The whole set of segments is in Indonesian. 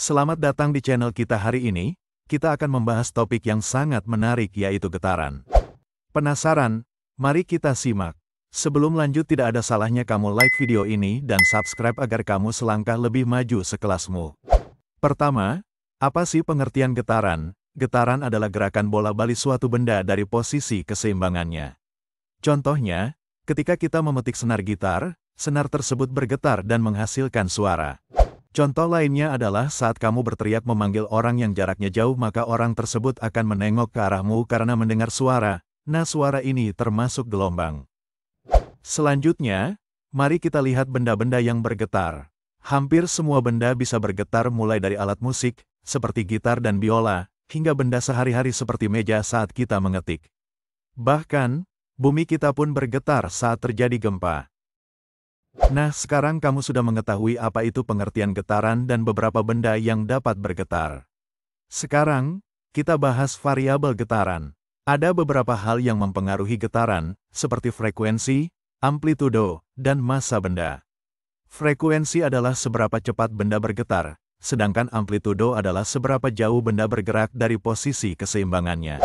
Selamat datang di channel kita hari ini, kita akan membahas topik yang sangat menarik yaitu getaran. Penasaran? Mari kita simak. Sebelum lanjut tidak ada salahnya kamu like video ini dan subscribe agar kamu selangkah lebih maju sekelasmu. Pertama, apa sih pengertian getaran? Getaran adalah gerakan bola balik suatu benda dari posisi keseimbangannya. Contohnya, ketika kita memetik senar gitar, senar tersebut bergetar dan menghasilkan suara. Contoh lainnya adalah saat kamu berteriak memanggil orang yang jaraknya jauh maka orang tersebut akan menengok ke arahmu karena mendengar suara. Nah suara ini termasuk gelombang. Selanjutnya, mari kita lihat benda-benda yang bergetar. Hampir semua benda bisa bergetar mulai dari alat musik, seperti gitar dan biola, hingga benda sehari-hari seperti meja saat kita mengetik. Bahkan, bumi kita pun bergetar saat terjadi gempa. Nah sekarang kamu sudah mengetahui apa itu pengertian getaran dan beberapa benda yang dapat bergetar. Sekarang, kita bahas variabel getaran. Ada beberapa hal yang mempengaruhi getaran, seperti frekuensi, amplitudo, dan massa benda. Frekuensi adalah seberapa cepat benda bergetar, sedangkan amplitudo adalah seberapa jauh benda bergerak dari posisi keseimbangannya.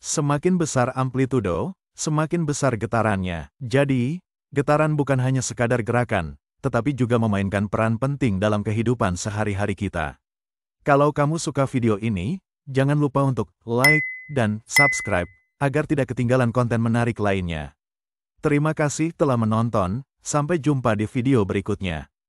Semakin besar amplitudo, semakin besar getarannya. Jadi, Getaran bukan hanya sekadar gerakan, tetapi juga memainkan peran penting dalam kehidupan sehari-hari kita. Kalau kamu suka video ini, jangan lupa untuk like dan subscribe agar tidak ketinggalan konten menarik lainnya. Terima kasih telah menonton, sampai jumpa di video berikutnya.